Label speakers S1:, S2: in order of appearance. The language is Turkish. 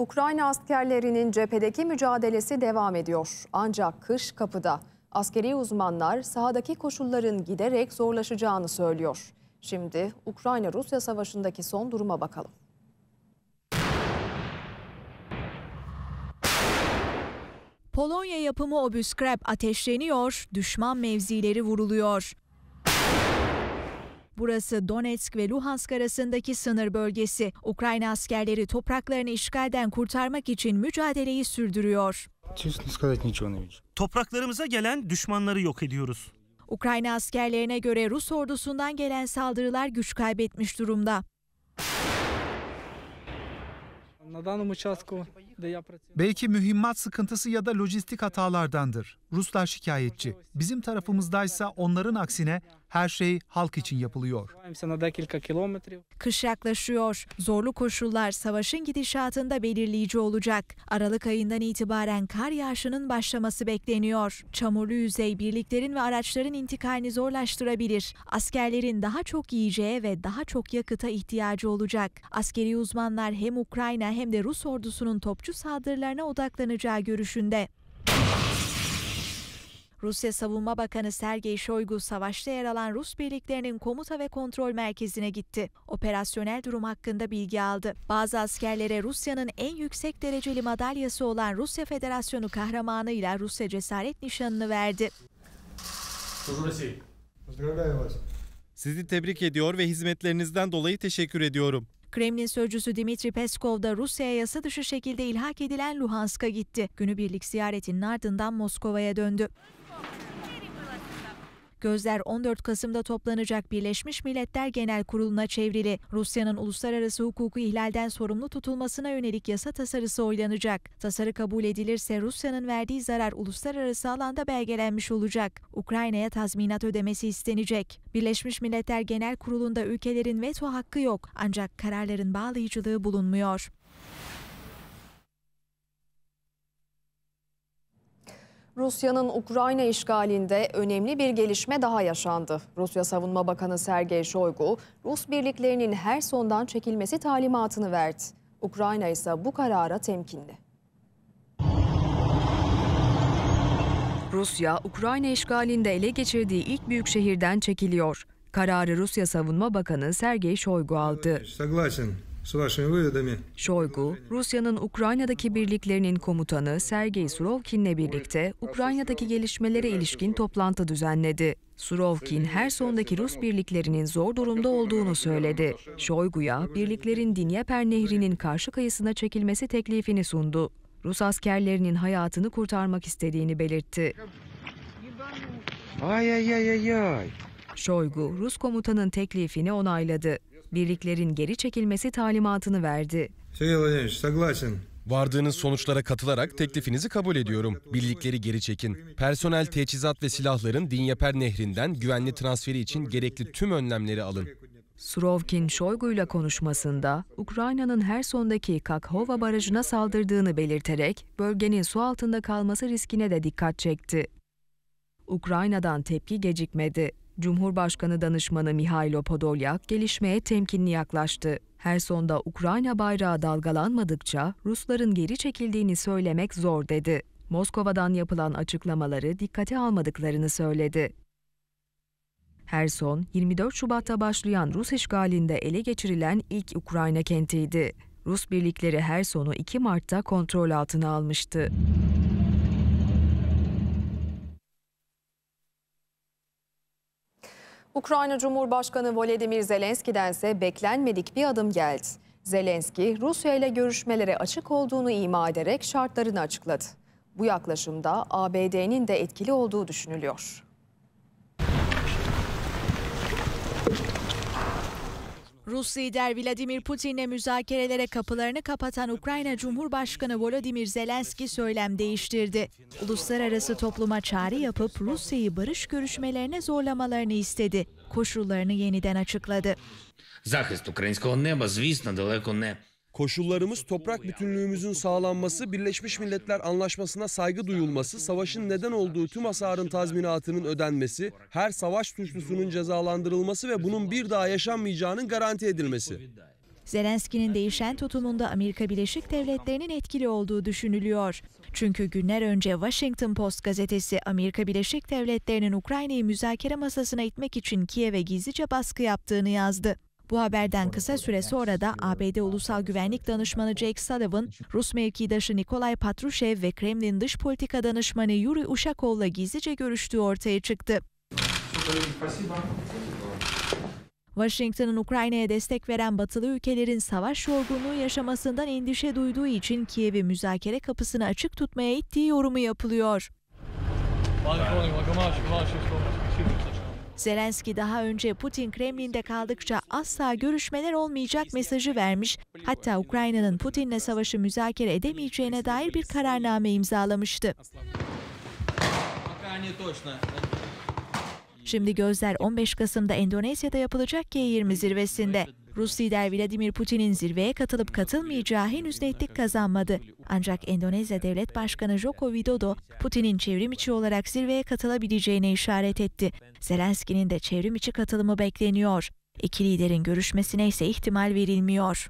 S1: Ukrayna askerlerinin cephedeki mücadelesi devam ediyor. Ancak kış kapıda. Askeri uzmanlar sahadaki koşulların giderek zorlaşacağını söylüyor. Şimdi Ukrayna-Rusya savaşındaki son duruma bakalım.
S2: Polonya yapımı obüs krep ateşleniyor, düşman mevzileri vuruluyor. Burası Donetsk ve Luhansk arasındaki sınır bölgesi. Ukrayna askerleri topraklarını işgalden kurtarmak için mücadeleyi sürdürüyor.
S1: Topraklarımıza gelen düşmanları yok ediyoruz.
S2: Ukrayna askerlerine göre Rus ordusundan gelen saldırılar güç kaybetmiş durumda. Belki mühimmat sıkıntısı ya da lojistik hatalardandır. Ruslar şikayetçi. Bizim tarafımızdaysa onların aksine her şey halk için yapılıyor. Kış yaklaşıyor. Zorlu koşullar savaşın gidişatında belirleyici olacak. Aralık ayından itibaren kar yağışının başlaması bekleniyor. Çamurlu yüzey birliklerin ve araçların intikalini zorlaştırabilir. Askerlerin daha çok yiyeceğe ve daha çok yakıta ihtiyacı olacak. Askeri uzmanlar hem Ukrayna hem de Rus ordusunun topçu uçuş saldırılarına odaklanacağı görüşünde. Rusya Savunma Bakanı Sergey Shoigu savaşta yer alan Rus birliklerinin komuta ve kontrol merkezine gitti. Operasyonel durum hakkında bilgi aldı. Bazı askerlere Rusya'nın en yüksek dereceli madalyası olan Rusya Federasyonu kahramanı ile Rusya Cesaret Nişanı'nı verdi. Sizi tebrik ediyor ve hizmetlerinizden dolayı teşekkür ediyorum. Kremlin sözcüsü Dimitri Peskov da Rusya'ya yasa dışı şekilde ilhak edilen Luhansk'a gitti. Günübirlik ziyaretinin ardından Moskova'ya döndü. Gözler 14 Kasım'da toplanacak Birleşmiş Milletler Genel Kurulu'na çevrili. Rusya'nın uluslararası hukuku ihlalden sorumlu tutulmasına yönelik yasa tasarısı oylanacak. Tasarı kabul edilirse Rusya'nın verdiği zarar uluslararası alanda belgelenmiş olacak. Ukrayna'ya tazminat ödemesi istenecek. Birleşmiş Milletler Genel Kurulu'nda ülkelerin veto hakkı yok ancak kararların bağlayıcılığı bulunmuyor. Rusya'nın
S1: Ukrayna işgalinde önemli bir gelişme daha yaşandı. Rusya Savunma Bakanı Sergey Shoigu, Rus birliklerinin her sondan çekilmesi talimatını verdi. Ukrayna ise bu karara temkinli. Rusya, Ukrayna işgalinde ele geçirdiği ilk büyük şehirden çekiliyor. Kararı Rusya Savunma Bakanı Sergey Shoigu aldı. Şoygu, Rusya'nın Ukrayna'daki birliklerinin komutanı Sergey Surovkin'le birlikte Ukrayna'daki gelişmelere ilişkin toplantı düzenledi. Surovkin, her sondaki Rus birliklerinin zor durumda olduğunu söyledi. Şoygu'ya birliklerin Dinyeper Nehri'nin karşı kıyısına çekilmesi teklifini sundu. Rus askerlerinin hayatını kurtarmak istediğini belirtti. Ay ay ay ay ay. Şoygu, Rus komutanın teklifini onayladı birliklerin geri çekilmesi talimatını verdi. Vardığınız sonuçlara katılarak teklifinizi kabul ediyorum. Birlikleri geri çekin. Personel teçhizat ve silahların Dinyeper Nehri'nden güvenli transferi için gerekli tüm önlemleri alın. Surovkin Şoygu konuşmasında Ukrayna'nın her sondaki Kakhova Barajı'na saldırdığını belirterek bölgenin su altında kalması riskine de dikkat çekti. Ukrayna'dan tepki gecikmedi. Cumhurbaşkanı danışmanı Mihailo Podolyak gelişmeye temkinli yaklaştı. Her sonda Ukrayna bayrağı dalgalanmadıkça Rusların geri çekildiğini söylemek zor dedi. Moskova'dan yapılan açıklamaları dikkate almadıklarını söyledi. Herson, 24 Şubat'ta başlayan Rus işgalinde ele geçirilen ilk Ukrayna kentiydi. Rus birlikleri Herson'u 2 Mart'ta kontrol altına almıştı. Ukrayna Cumhurbaşkanı Volodymyr Zelenski'den ise beklenmedik bir adım geldi. Zelenski, Rusya ile görüşmelere açık olduğunu ima ederek şartlarını açıkladı. Bu yaklaşımda ABD'nin de etkili olduğu düşünülüyor.
S2: Rus lider Vladimir Putin'le müzakerelere kapılarını kapatan Ukrayna Cumhurbaşkanı Volodymyr Zelenski söylem değiştirdi. Uluslararası topluma çağrı yapıp Rusya'yı barış görüşmelerine zorlamalarını istedi. Koşullarını yeniden açıkladı.
S1: Захист українського неба, звісно, далеко не Koşullarımız toprak bütünlüğümüzün sağlanması, Birleşmiş Milletler Anlaşması'na saygı duyulması, savaşın neden olduğu tüm hasarın tazminatının ödenmesi, her savaş suçlusunun cezalandırılması ve bunun bir daha yaşanmayacağının garanti edilmesi.
S2: Zelenski'nin değişen tutumunda Amerika Birleşik Devletleri'nin etkili olduğu düşünülüyor. Çünkü günler önce Washington Post gazetesi Amerika Birleşik Devletleri'nin Ukrayna'yı müzakere masasına itmek için Kiev'e gizlice baskı yaptığını yazdı. Bu haberden kısa süre sonra da ABD Ulusal Güvenlik Danışmanı Jake Sullivan, Rus mevkidaşı Nikolay Patrushev ve Kremlin Dış Politika Danışmanı Yuri Ushakov'la gizlice görüştüğü ortaya çıktı. Washington'ın Ukrayna'ya destek veren batılı ülkelerin savaş yorgunluğu yaşamasından endişe duyduğu için Kiev'i müzakere kapısını açık tutmaya ittiği yorumu yapılıyor. Zelenski daha önce Putin Kremlin'de kaldıkça asla görüşmeler olmayacak mesajı vermiş. Hatta Ukrayna'nın Putin'le savaşı müzakere edemeyeceğine dair bir kararname imzalamıştı. Şimdi gözler 15 Kasım'da Endonezya'da yapılacak G20 zirvesinde. Rus lider Vladimir Putin'in zirveye katılıp katılmayacağı henüz netlik kazanmadı. Ancak Endonezya Devlet Başkanı Joko Widodo, Putin'in çevrim içi olarak zirveye katılabileceğine işaret etti. Zelenski'nin de çevrim içi katılımı bekleniyor. İki liderin görüşmesine ise ihtimal verilmiyor.